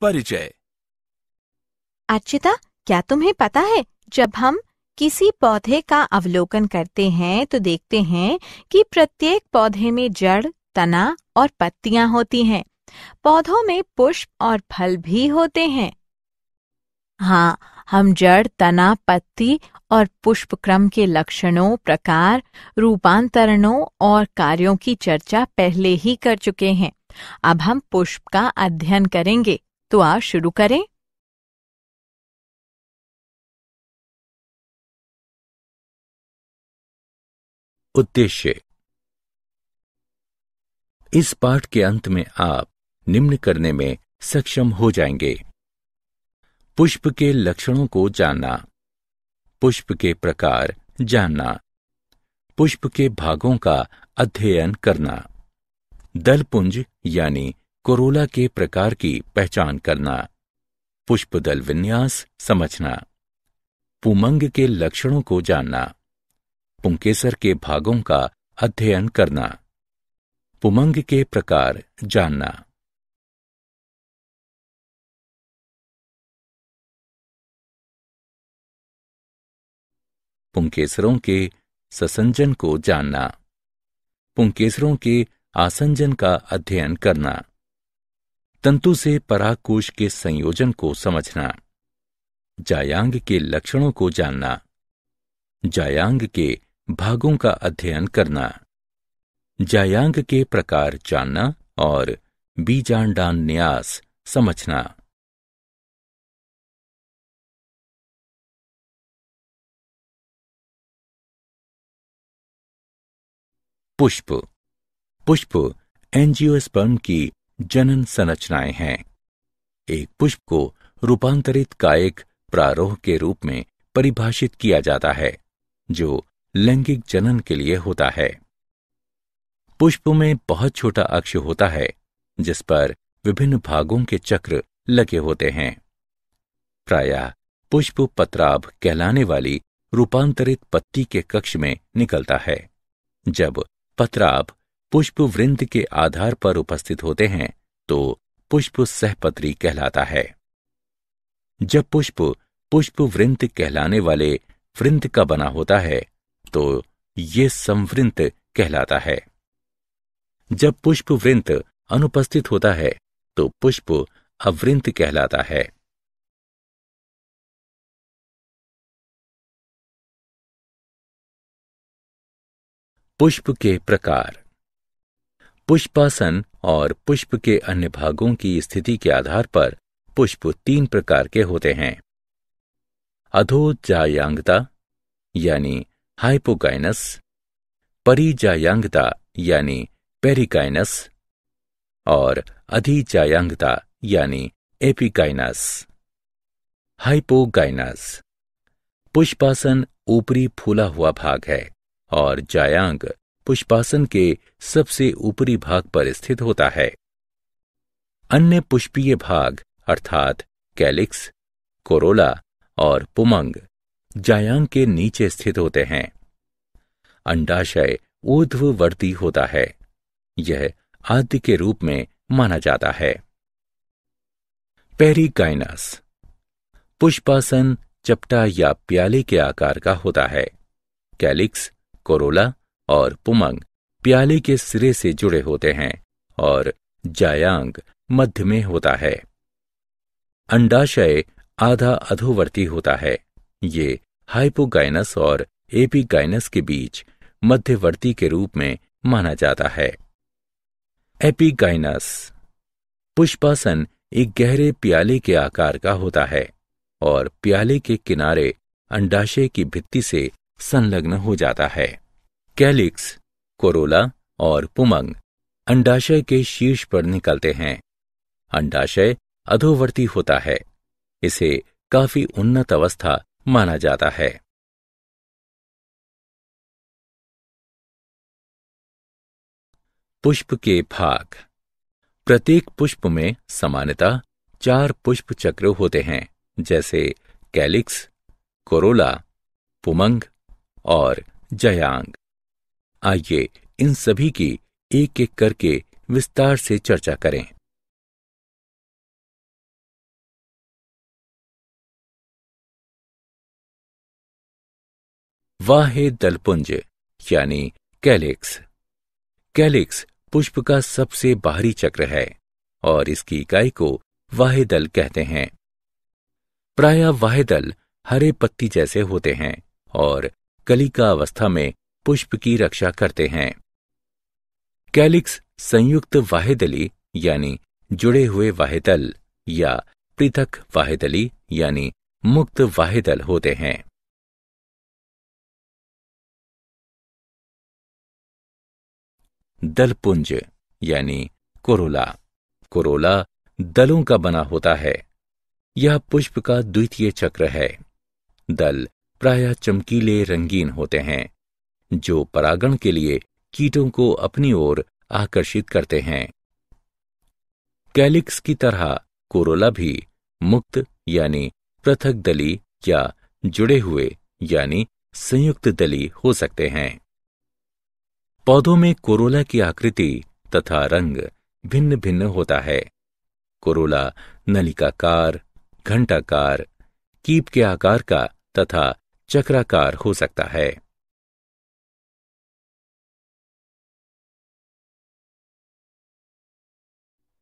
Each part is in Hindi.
परिचय अर्चिता क्या तुम्हें पता है जब हम किसी पौधे का अवलोकन करते हैं तो देखते हैं कि प्रत्येक पौधे में जड़ तना और पत्तियां होती हैं पौधों में पुष्प और फल भी होते हैं हाँ हम जड़ तना पत्ती और पुष्प क्रम के लक्षणों प्रकार रूपांतरणों और कार्यों की चर्चा पहले ही कर चुके हैं अब हम पुष्प का अध्ययन करेंगे तो आ शुरू करें उद्देश्य इस पाठ के अंत में आप निम्न करने में सक्षम हो जाएंगे पुष्प के लक्षणों को जानना पुष्प के प्रकार जानना पुष्प के भागों का अध्ययन करना दलपुंज यानी कोरोला के प्रकार की पहचान करना पुष्प दल विन्यास समझना पुमंग के लक्षणों को जानना पुंकेसर के भागों का अध्ययन करना पुमंग के प्रकार जानना पुंकेसरों के ससंजन को जानना पुंकेसरों के आसंजन का अध्ययन करना तंतु से पराकोश के संयोजन को समझना जायांग के लक्षणों को जानना जायांग के भागों का अध्ययन करना जायांग के प्रकार जानना और बीजांडान न्यास समझना पुष्प पुष्प एंजियोस्पर्म की जनन संरचनाएं हैं एक पुष्प को रूपांतरित कायक प्रारोह के रूप में परिभाषित किया जाता है जो लैंगिक जनन के लिए होता है पुष्प में बहुत छोटा अक्ष होता है जिस पर विभिन्न भागों के चक्र लगे होते हैं प्रायः पुष्प पत्राभ कहलाने वाली रूपांतरित पत्ती के कक्ष में निकलता है जब पत्राभ पुष्प वृंद के आधार पर उपस्थित होते हैं तो पुष्प सहपत्री कहलाता है जब पुष्प पुष्प वृंद कहलाने वाले वृंद का बना होता है तो ये संवृंत कहलाता है जब पुष्प वृंत अनुपस्थित होता है तो पुष्प अवृंत कहलाता है पुष्प के प्रकार पुष्पासन और पुष्प के अन्य भागों की स्थिति के आधार पर पुष्प तीन प्रकार के होते हैं अधोजायांगता यानी हाइपोगाइनस परिजायांगता यानी पेरिकाइनस और अधिजायांगता यानी एपिकाइनस हाइपोगाइनस पुष्पासन ऊपरी फूला हुआ भाग है और जायांग पुष्पासन के सबसे ऊपरी भाग पर स्थित होता है अन्य पुष्पीय भाग अर्थात कैलिक्स कोरोला और पुमंग जायांग के नीचे स्थित होते हैं अंडाशय ऊर्ध्ववर्ती होता है यह आद्य के रूप में माना जाता है पेरिकाइनस पुष्पासन चपटा या प्याले के आकार का होता है कैलिक्स कोरोला और पुमंग प्याले के सिरे से जुड़े होते हैं और जायांग मध्य में होता है अंडाशय आधा अधोवर्ती होता है ये हाइपोगाइनस और एपीगाइनस के बीच मध्यवर्ती के रूप में माना जाता है एपीगाइनस पुष्पासन एक गहरे प्याले के आकार का होता है और प्याले के किनारे अंडाशय की भित्ति से संलग्न हो जाता है कैलिक्स कोरोला और पुमंग अंडाशय के शीर्ष पर निकलते हैं अंडाशय अधोवर्ती होता है इसे काफी उन्नत अवस्था माना जाता है पुष्प के भाग प्रत्येक पुष्प में समानता चार पुष्प चक्र होते हैं जैसे कैलिक्स कोरोला पुमंग और जयांग आइए इन सभी की एक एक करके विस्तार से चर्चा करें वाहे दलपुंज यानी कैलिक्स कैलिक्स पुष्प का सबसे बाहरी चक्र है और इसकी इकाई को वाहेदल कहते हैं प्राय वाहेदल हरे पत्ती जैसे होते हैं और कली का अवस्था में पुष्प की रक्षा करते हैं कैलिक्स संयुक्त वाहेदली यानी जुड़े हुए वाहेदल या पृथक वाहेदली यानी मुक्त वाहेदल होते हैं दलपुंज यानी कोरोला कोरोला दलों का बना होता है यह पुष्प का द्वितीय चक्र है दल प्राय चमकीले रंगीन होते हैं जो परागण के लिए कीटों को अपनी ओर आकर्षित करते हैं कैलिक्स की तरह कोरोला भी मुक्त यानी पृथक दली या जुड़े हुए यानी संयुक्त दली हो सकते हैं पौधों में कोरोला की आकृति तथा रंग भिन्न भिन्न होता है कोरोला नलिकाकार घंटाकार कीप के आकार का तथा चक्राकार हो सकता है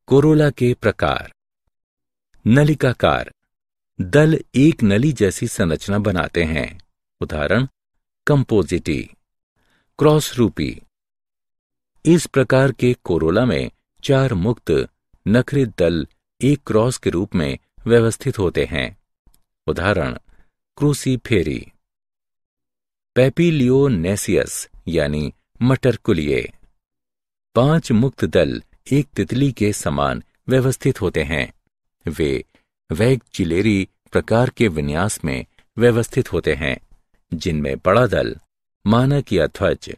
कोरोला के प्रकार नलिकाकार दल एक नली जैसी संरचना बनाते हैं उदाहरण कंपोजिटी क्रॉस रूपी इस प्रकार के कोरोला में चार मुक्त नखरे दल एक क्रॉस के रूप में व्यवस्थित होते हैं उदाहरण क्रूसीफेरी पेपीलियोनेसियस यानी मटरकुलिये पांच मुक्त दल एक तितली के समान व्यवस्थित होते हैं वे वैग चिलेरी प्रकार के विन्यास में व्यवस्थित होते हैं जिनमें बड़ा दल मानक या ध्वज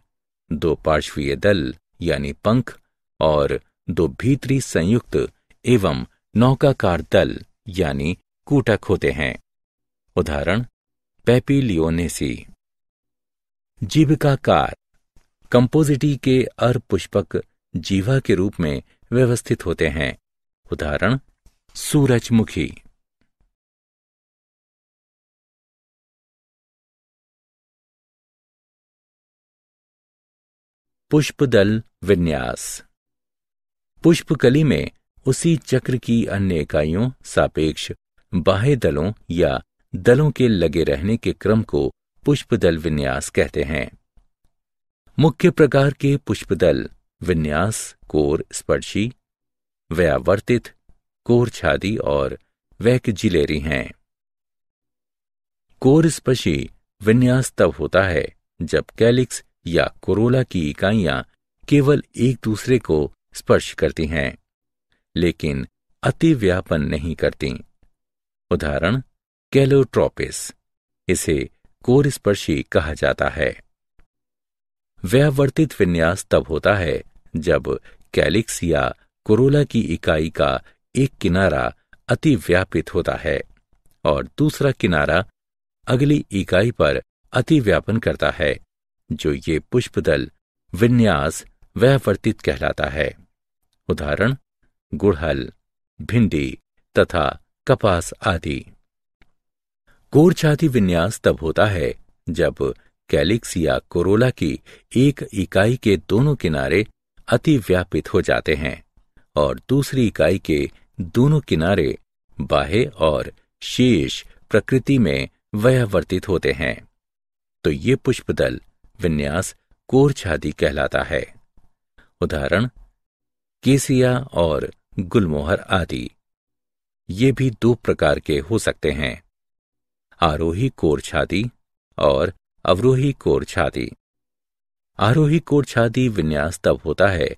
दो पार्श्वीय दल यानी पंख और दो भीतरी संयुक्त एवं नौकाकार दल यानी कूटक होते हैं उदाहरण पेपीलियोनेसी जीविकाकार कंपोजिटी के अर पुष्पक जीवा के रूप में व्यवस्थित होते हैं उदाहरण सूरजमुखी पुष्पदल विन्यास पुष्पकली में उसी चक्र की अन्य इकाइयों सापेक्ष बाह्य दलों या दलों के लगे रहने के क्रम को पुष्पदल विन्यास कहते हैं मुख्य प्रकार के पुष्पदल विन्यास कोर स्पर्शी व्यावर्तित कोर छादी और वैक जिलेरी हैं कोर स्पर्शी विन्यास तब होता है जब कैलिक्स या कोरोला की इकाइयां केवल एक दूसरे को स्पर्श करती हैं लेकिन अतिव्यापन नहीं करती उदाहरण कैलोट्रोपिस इसे कोर स्पर्शी कहा जाता है व्यावर्तित विन्यास तब होता है जब कैलिक्स या कोरोला की इकाई का एक किनारा अति व्यापित होता है और दूसरा किनारा अगली इकाई पर अति व्यापन करता है जो ये पुष्पदल विन्यास व्यवर्तित कहलाता है उदाहरण गुड़हल भिंडी तथा कपास आदि कोरछाती विन्यास तब होता है जब कैलिक्स या कोरोला की एक इकाई के दोनों किनारे अतिव्यापित हो जाते हैं और दूसरी इकाई के दोनों किनारे बाहे और शेष प्रकृति में व्यावर्तित होते हैं तो ये पुष्पदल विन्यास कोरछादी कहलाता है उदाहरण केसिया और गुलमोहर आदि ये भी दो प्रकार के हो सकते हैं आरोही कोरछादी और अवरोही कोर छाती आरोही कोर छाती विन्यास तब होता है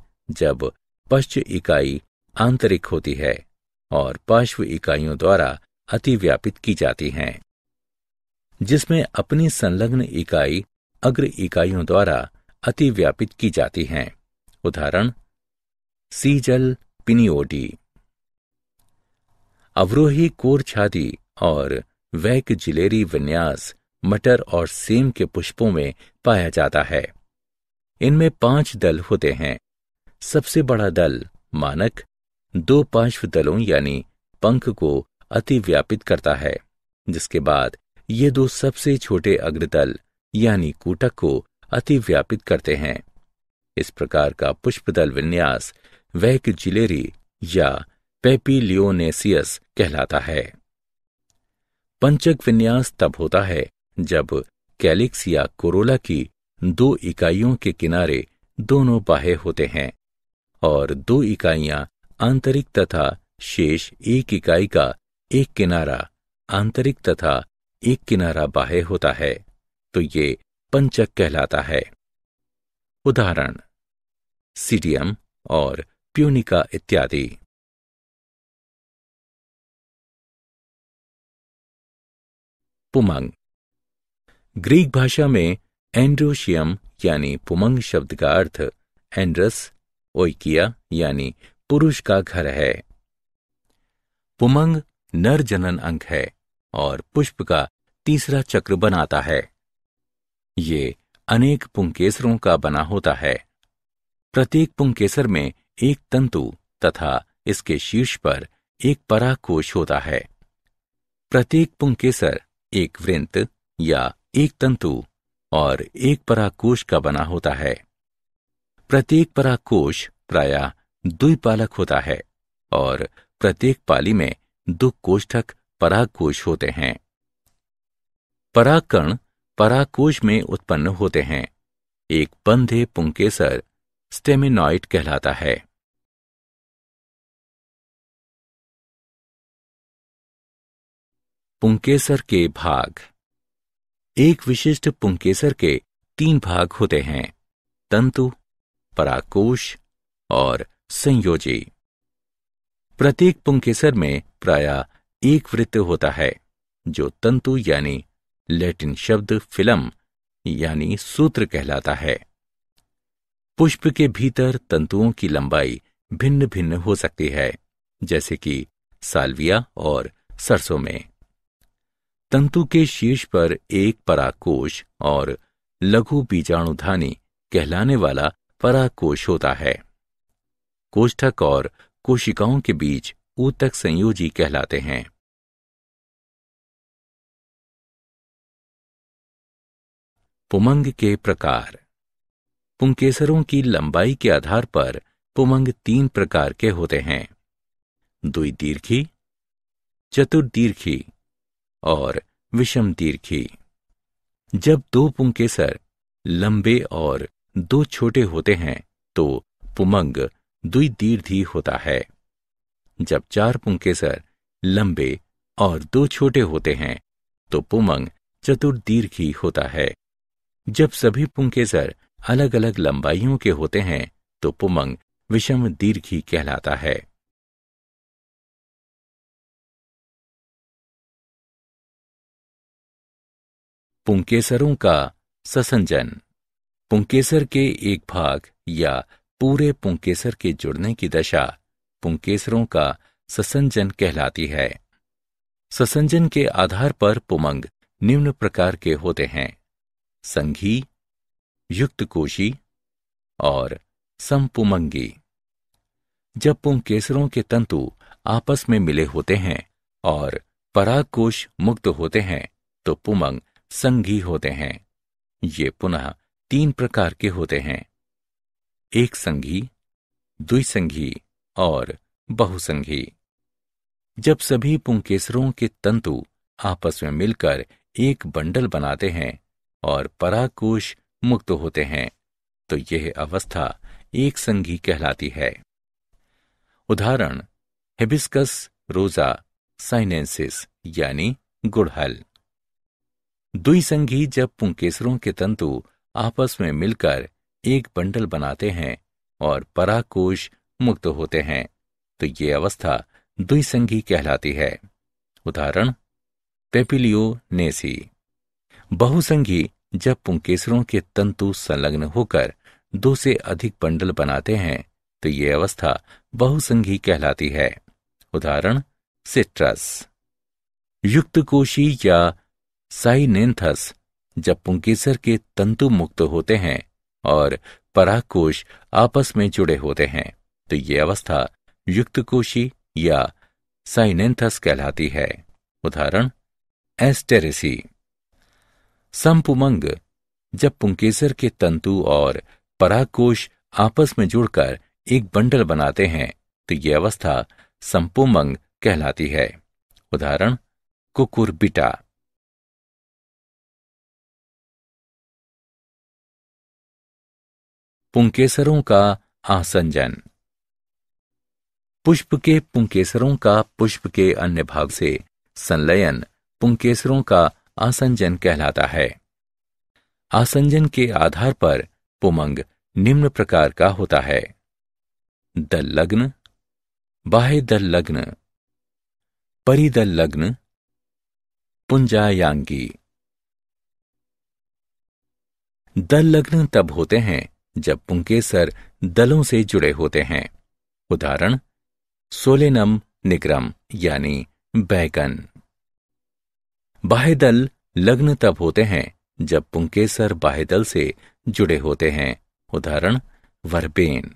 जब पश्च इकाई आंतरिक होती है और पार्श्व इकाइयों द्वारा अतिव्यापित की जाती हैं जिसमें अपनी संलग्न इकाई अग्र इकाइयों द्वारा अतिव्यापित की जाती हैं उदाहरण सीजल पिनियोडी अवरोही कोर छाती और वैक जिलेरी विन्यास मटर और सेम के पुष्पों में पाया जाता है इनमें पांच दल होते हैं सबसे बड़ा दल मानक दो पार्श्व दलों यानी पंख को अतिव्यापित करता है जिसके बाद ये दो सबसे छोटे अग्रदल यानी कूटक को अतिव्यापित करते हैं इस प्रकार का पुष्पदल विन्यास वैक जिलेरी या पेपीलियोनेसियस कहलाता है पंचक विन्यास तब होता है जब कैलिक्स या कोरोला की दो इकाइयों के किनारे दोनों बाहे होते हैं और दो इकाइयां आंतरिक तथा शेष एक इकाई का एक किनारा आंतरिक तथा एक किनारा बाहे होता है तो ये पंचक कहलाता है उदाहरण सीडियम और प्यूनिका इत्यादि पुमंग ग्रीक भाषा में एंड्रोशियम यानी पुमंग शब्द का अर्थ एंड्रस ओइकिया यानी पुरुष का घर है पुमंग नर जनन अंक है और पुष्प का तीसरा चक्र बनाता है ये अनेक पुंकेसरों का बना होता है प्रत्येक पुंकेसर में एक तंतु तथा इसके शीर्ष पर एक पराकोश होता है प्रत्येक पुंकेसर एक वृंत या एक तंतु और एक पराकोश का बना होता है प्रत्येक पराकोश प्राय द्विपालक होता है और प्रत्येक पाली में दो कोष्ठक पराकोश होते हैं पराकण पराकोश में उत्पन्न होते हैं एक बंधे पुंकेसर स्टेमिनॉइड कहलाता है पुंकेसर के भाग एक विशिष्ट पुंकेसर के तीन भाग होते हैं तंतु पराकोश और संयोजी प्रत्येक पुंकेसर में प्राय एक वृत्त होता है जो तंतु यानी लैटिन शब्द फिल्म यानी सूत्र कहलाता है पुष्प के भीतर तंतुओं की लंबाई भिन्न भिन्न हो सकती है जैसे कि साल्विया और सरसों में तंतु के शीर्ष पर एक पराकोश और लघु बीजाणुधानी कहलाने वाला पराकोश होता है कोष्ठक और कोशिकाओं के बीच ऊतक संयोजी कहलाते हैं पुमंग के प्रकार पुंकेसरों की लंबाई के आधार पर पुमंग तीन प्रकार के होते हैं द्विदीर्घी चतुर्दीर्घी और विषम तीर्खी जब दो पुंकेसर लंबे और दो छोटे होते हैं तो पुमंग द्विदीर्घी होता है जब चार पुंकेसर लंबे और दो छोटे होते हैं तो पुमंग चतुर्दीर्घी होता है जब सभी पुंकेसर अलग अलग लंबाइयों के होते हैं तो पुमंग विषम दीर्घी कहलाता है पुंकेसरों का ससंजन पुंकेसर के एक भाग या पूरे पुंकेसर के जुड़ने की दशा पुंकेसरों का ससंजन कहलाती है ससंजन के आधार पर पुमंग निम्न प्रकार के होते हैं संघी युक्तकोशी और समपुमंगी जब पुंकेसरों के तंतु आपस में मिले होते हैं और कोश मुक्त होते हैं तो पुमंग संघी होते हैं ये पुनः तीन प्रकार के होते हैं एक संघी द्विसंघी और बहुसंघी जब सभी पुंकेसरों के तंतु आपस में मिलकर एक बंडल बनाते हैं और पराकोश मुक्त होते हैं तो यह अवस्था एक संघी कहलाती है उदाहरण हिबिस्कस रोजा साइनेंसिस यानी गुड़हल दुई संघी जब पुंकेसरों के तंतु आपस में मिलकर एक बंडल बनाते हैं और पराकोश मुक्त होते हैं तो ये अवस्था द्विसंगी कहलाती है उदाहरण पेपिलियो नेसी बहुसंगी जब पुंकेसरों के तंतु संलग्न होकर दो से अधिक बंडल बनाते हैं तो ये अवस्था बहुसंगी कहलाती है उदाहरण सिट्रस युक्तकोशी या साइनेंथस जब पुंकेसर के तंतु मुक्त होते हैं और पराकोश आपस में जुड़े होते हैं तो ये अवस्था युक्तकोशी या साइनेंथस कहलाती है उदाहरण एस्टेरेसी संपुमंग जब पुंकेसर के तंतु और पराकोश आपस में जुड़कर एक बंडल बनाते हैं तो ये अवस्था संपुमंग कहलाती है उदाहरण कुकुरबिटा पुंकेसरों का आसंजन पुष्प के पुंकेसरों का पुष्प के अन्य भाग से संलयन पुंकेसरों का आसंजन कहलाता है आसंजन के आधार पर पुमंग निम्न प्रकार का होता है दल लग्न बाह्य दल लग्न परिदल लग्न पुंजायांगी दल लग्न तब होते हैं जब पुंकेसर दलों से जुड़े होते हैं उदाहरण सोलेनम निग्रम यानी बैगन बाह्य दल लग्न तब होते हैं जब पुंकेसर बाह्य दल से जुड़े होते हैं उदाहरण वरबेन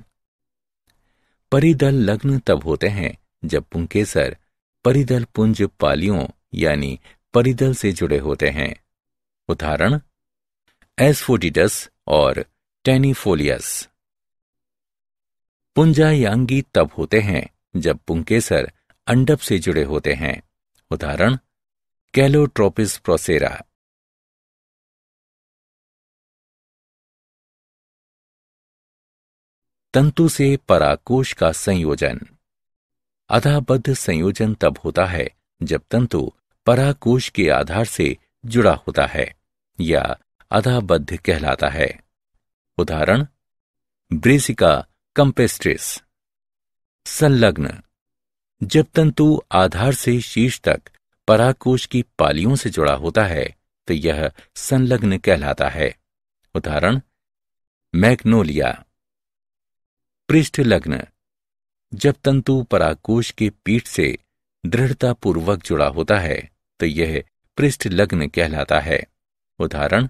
परिदल लग्न तब होते हैं जब पुंकेसर परिदल पुंज पालियों यानी परिदल से जुड़े होते हैं उदाहरण एसफोटिडस और टेनिफोलियस पुंजा या अंगी तब होते हैं जब पुंकेसर अंडप से जुड़े होते हैं उदाहरण कैलोट्रोपिस प्रोसेरा तंतु से पराकोश का संयोजन अधाबद्ध संयोजन तब होता है जब तंतु पराकोश के आधार से जुड़ा होता है या अधाबद्ध कहलाता है उदाहरण ब्रेसिका कंपेस्ट्रिस संलग्न जब तंतु आधार से शीर्ष तक पराकोश की पालियों से जुड़ा होता है तो यह संलग्न कहलाता है उदाहरण मैग्नोलिया पृष्ठ लग्न जब तंतु पराकोश के पीठ से दृढ़तापूर्वक जुड़ा होता है तो यह पृष्ठ लग्न कहलाता है उदाहरण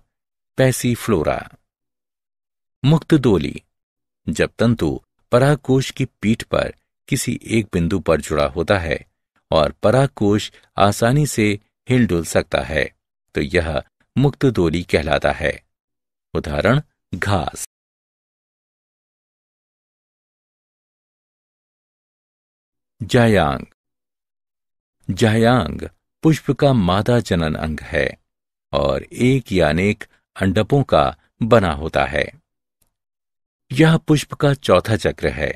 पैसी फ्लोरा मुक्त डोली जब तंतु पराकोश की पीठ पर किसी एक बिंदु पर जुड़ा होता है और पराकोश आसानी से हिल डुल सकता है तो यह मुक्त डोली कहलाता है उदाहरण घास जायांग जायांग पुष्प का मादा जनन अंग है और एक या अनेक अंडपों का बना होता है यह पुष्प का चौथा चक्र है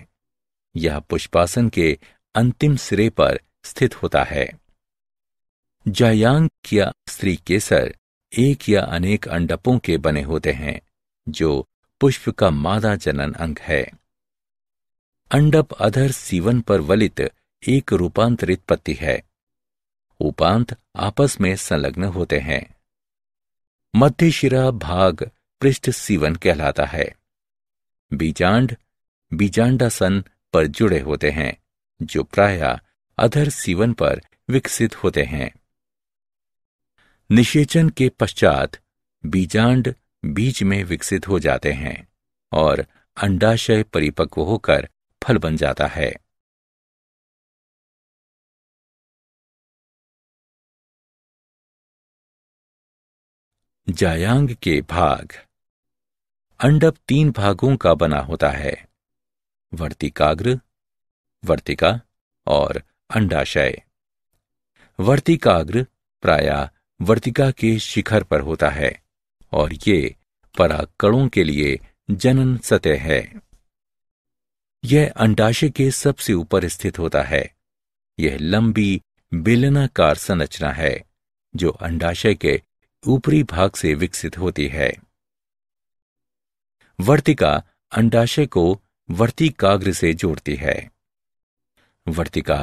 यह पुष्पासन के अंतिम सिरे पर स्थित होता है जयांग या स्त्री केसर एक या अनेक अंडपों के बने होते हैं जो पुष्प का मादा जनन अंग है अंडप अधर सीवन पर वलित एक रूपांतरित पत्ति है उपांत आपस में संलग्न होते हैं मध्य शिरा भाग पृष्ठ सीवन कहलाता है बीजांड बीजांडासन पर जुड़े होते हैं जो प्राय अधर सीवन पर विकसित होते हैं निषेचन के पश्चात बीजांड बीज में विकसित हो जाते हैं और अंडाशय परिपक्व होकर फल बन जाता है जायांग के भाग अंडप तीन भागों का बना होता है वर्तिकाग्र वर्तिका और अंडाशय वर्तिकाग्र प्राय वर्तिका के शिखर पर होता है और ये पराकड़ों के लिए जनन सतह है यह अंडाशय के सबसे ऊपर स्थित होता है यह लंबी बेलनाकार संरचना है जो अंडाशय के ऊपरी भाग से विकसित होती है वर्तिका अंडाशय को वर्तिकाग्र से जोड़ती है वर्तिका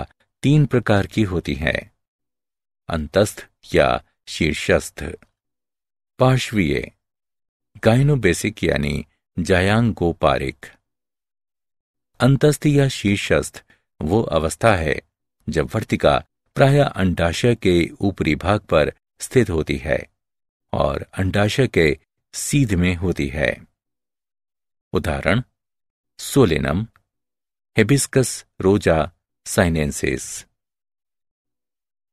तीन प्रकार की होती है अंतस्थ या शीर्षस्थ पार्श्वीय गायनोबेसिक यानी जायांगोपारिक अंतस्थ या शीर्षस्थ वो अवस्था है जब वर्तिका प्राय अंडाशय के ऊपरी भाग पर स्थित होती है और अंडाशय के सीध में होती है उदाहरण सोलेनम हेबिस्कस रोजा साइनेंसेस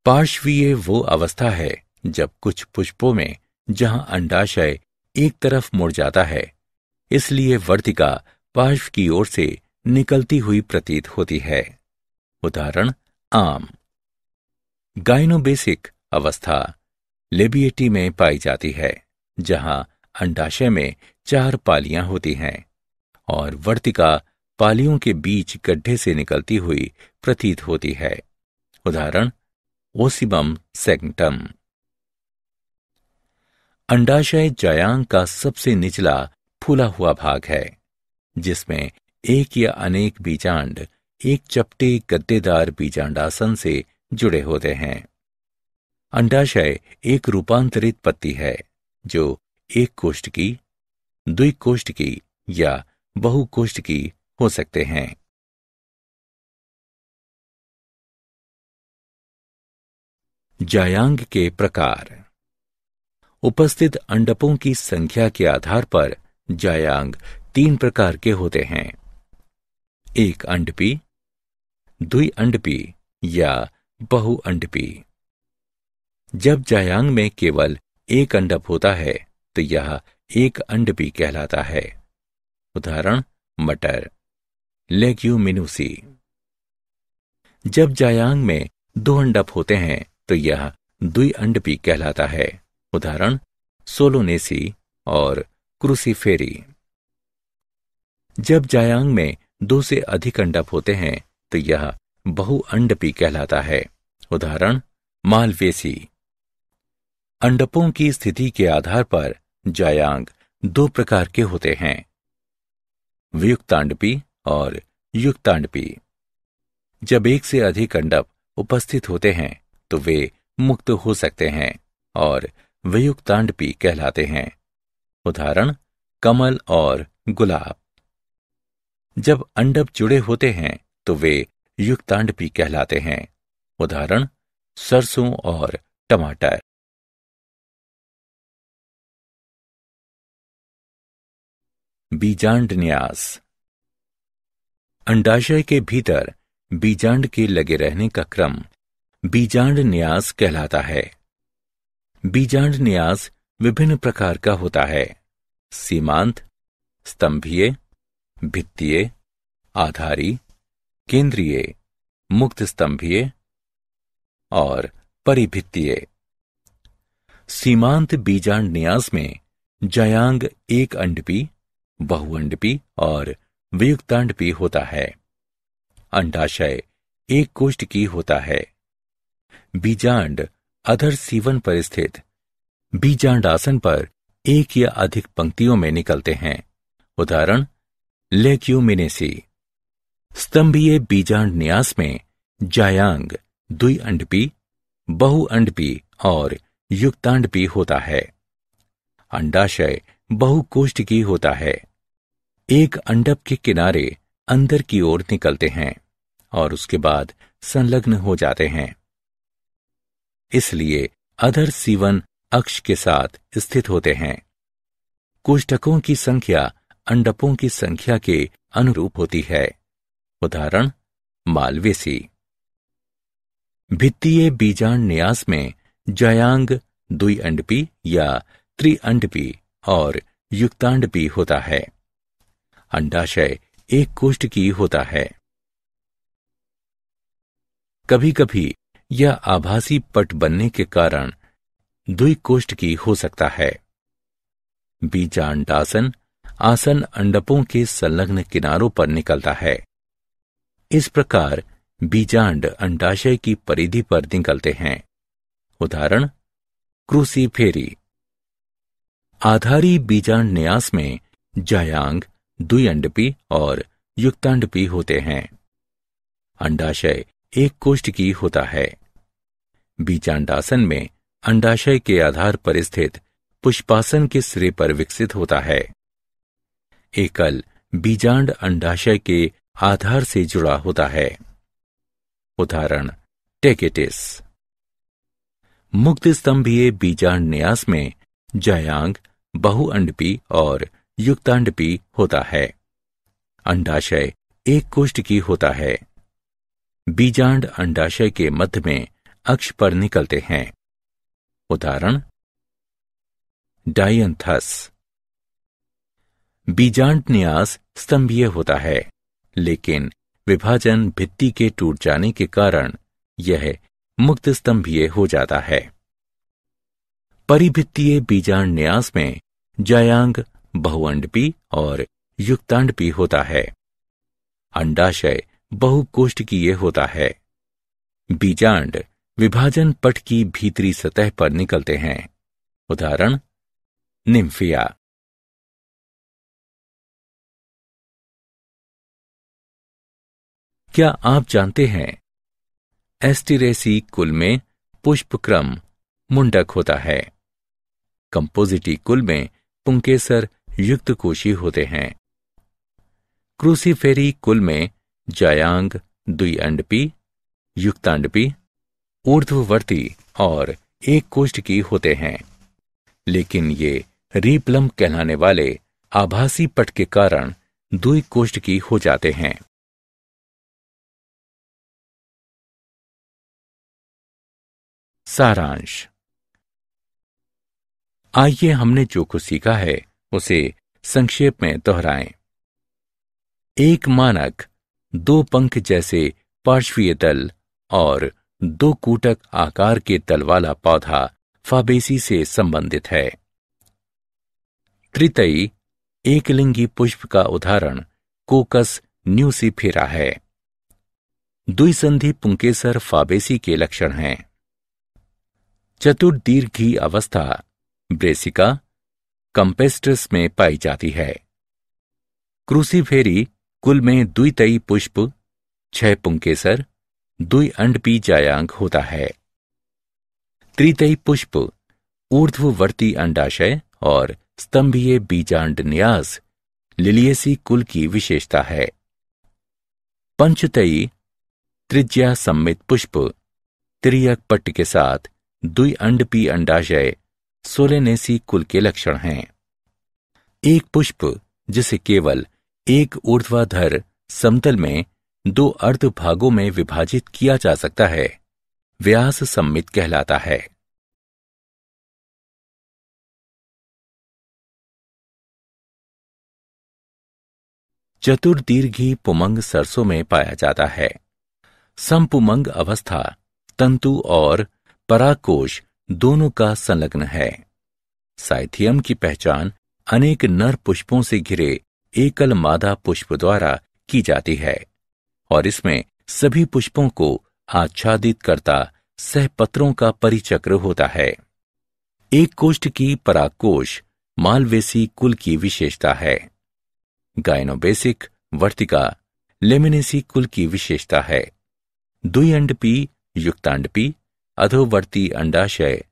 पार्श्वीय वो अवस्था है जब कुछ पुष्पों में जहां अंडाशय एक तरफ मुड़ जाता है इसलिए वर्तिका पार्श्व की ओर से निकलती हुई प्रतीत होती है उदाहरण आम गाइनोबेसिक अवस्था लेबिएटी में पाई जाती है जहां अंडाशय में चार पालियां होती हैं और वर्तिका पालियों के बीच गड्ढे से निकलती हुई प्रतीत होती है उदाहरण ओसिबम सेंटम अंडाशय जयांग का सबसे निचला फूला हुआ भाग है जिसमें एक या अनेक बीजांड एक चपटे गद्देदार बीजांडासन से जुड़े होते हैं अंडाशय एक रूपांतरित पत्ती है जो एक कोष्ठ की द्विकोष्ठ की या बहुकोष्ठ की हो सकते हैं जायांग के प्रकार उपस्थित अंडपों की संख्या के आधार पर जायांग तीन प्रकार के होते हैं एक अंडपी द्वि अंडपी या बहु अंडपी जब जायांग में केवल एक अंडप होता है तो यह एक अंडपी कहलाता है उदाहरण मटर लेग्यूमिनुसी जब जायांग में दो अंडप होते हैं तो यह दुई अंडपी कहलाता है उदाहरण सोलोनेसी और क्रूसीफेरी जब जायांग में दो से अधिक अंडप होते हैं तो यह बहुअंडपी कहलाता है उदाहरण मालवेसी अंडपों की स्थिति के आधार पर जायांग दो प्रकार के होते हैं वियुक्तांडपी और युक्तांडपी जब एक से अधिक अंडप उपस्थित होते हैं तो वे मुक्त हो सकते हैं और वियुक्तांडपी कहलाते हैं उदाहरण कमल और गुलाब जब अंडप जुड़े होते हैं तो वे युक्तांडपी कहलाते हैं उदाहरण सरसों और टमाटर बीजांड न्यास अंडाशय के भीतर बीजांड के लगे रहने का क्रम बीजांड न्यास कहलाता है बीजांड न्यास विभिन्न प्रकार का होता है सीमांत स्तंभीय भित्तीय आधारी केंद्रीय मुक्त स्तंभीय और परिभित्तीय सीमांत बीजांड न्यास में जयांग एक अंडपी बहुअंडपी और वियुक्तांडपी होता है अंडाशय एक कोष्ठ की होता है बीजांड अधर सीवन पर स्थित बीजांडासन पर एक या अधिक पंक्तियों में निकलते हैं उदाहरण लेक्यूमिनेसी स्तंभीय बीजांड न्यास में जायांग द्वि अंडपी बहुअंडपी और युक्तांडपी होता है अंडाशय बहुकोष्ठ की होता है एक अंडप के किनारे अंदर की ओर निकलते हैं और उसके बाद संलग्न हो जाते हैं इसलिए अधर सीवन अक्ष के साथ स्थित होते हैं कोष्टकों की संख्या अंडपों की संख्या के अनुरूप होती है उदाहरण मालवेसी भित्तीय बीजाण न्यास में जयांग द्विअंडपी या त्रिअंडपी और युक्तांडपी होता है अंडाशय एक कोष्ठ की होता है कभी कभी यह आभासी पट बनने के कारण द्वि कोष्ठ की हो सकता है बीजांडासन अंडासन आसन अंडपों के संलग्न किनारों पर निकलता है इस प्रकार बीजांड अंडाशय की परिधि पर निकलते हैं उदाहरण क्रूसी फेरी आधारी बीजांड न्यास में जयांग द्विअंडपी और युक्तांडपी होते हैं अंडाशय एक कोष्ठ की होता है बीजांडासन में अंडाशय के आधार पर स्थित पुष्पासन के सिरे पर विकसित होता है एकल बीजांड अंडाशय के आधार से जुड़ा होता है उदाहरण टेकेटिस मुक्त स्तंभीय बीजांड न्यास में जयांग बहुअंडपी और युक्तांड भी होता है अंडाशय एक कोष्ठ की होता है बीजांड अंडाशय के मध्य में अक्ष पर निकलते हैं उदाहरण डायंथस बीजांड न्यास स्तंभीय होता है लेकिन विभाजन भित्ति के टूट जाने के कारण यह मुक्त स्तंभीय हो जाता है परिभित्तीय बीजांड न्यास में जयांग बहुअंडपी और युक्तांडपी होता है अंडाशय बहुकोष्ठ की ये होता है बीजांड विभाजन पट की भीतरी सतह पर निकलते हैं उदाहरण निम्फिया क्या आप जानते हैं एस्टिरेसी कुल में पुष्पक्रम मुंडक होता है कंपोजिटी कुल में पुंकेसर युक्त कोशी होते हैं क्रूसीफेरी कुल में जायांग अंडपी युक्तांडपी ऊर्ध्ववर्ती और एक कोष्ठ की होते हैं लेकिन ये रीप्लम कहलाने वाले आभासी पट के कारण दुई कोष्ठ की हो जाते हैं सारांश आइए हमने जो कुछ सीखा है उसे संक्षेप में दोहराएं एक मानक दो पंख जैसे पार्श्वीय तल और दो कूटक आकार के तल वाला पौधा फाबेसी से संबंधित है त्रितई एकलिंगी पुष्प का उदाहरण कोकस न्यूसीफेरा है द्विसंधि पुंकेसर फाबेसी के लक्षण हैं चतुर्दीर्घी अवस्था ब्रेसिका कंपेस्टस में पाई जाती है क्रूसीफेरी कुल में दुई तई पुष्प छह पुंकेसर दुई अंडपी जायांग होता है त्रितई पुष्प ऊर्ध्ववर्ती अंडाशय और स्तंभीय बीजांड न्यास लिलियसी कुल की विशेषता है पंचतई त्रिज्या सम्मित पुष्प त्रियक पट्ट के साथ दुई अंडपी अंडाशय सोलेनेसी कुल के लक्षण हैं एक पुष्प जिसे केवल एक ऊर्ध्वाधर समतल में दो अर्ध भागों में विभाजित किया जा सकता है व्यास सम्मित कहलाता है चतुर्दीर्घी पुमंग सरसों में पाया जाता है समपुमंग अवस्था तंतु और पराकोश दोनों का संलग्न है साइथियम की पहचान अनेक नर पुष्पों से घिरे एकल मादा पुष्प द्वारा की जाती है और इसमें सभी पुष्पों को आच्छादित करता सह पत्रों का परिचक्र होता है एक कोष्ठ की पराकोष मालवेसी कुल की विशेषता है गायनोबेसिक वर्तिका लेमिनेसी कुल की विशेषता है अंडपी युक्तांडपी अधोवर्ती अंडाशय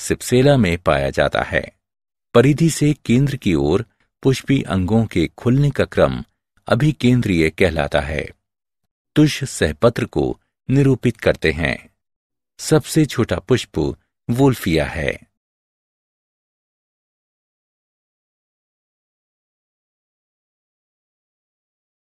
सिपसेला में पाया जाता है परिधि से केंद्र की ओर पुष्पी अंगों के खुलने का क्रम अभिकेंद्रीय कहलाता है तुष सहपत्र को निरूपित करते हैं सबसे छोटा पुष्प वोल्फिया है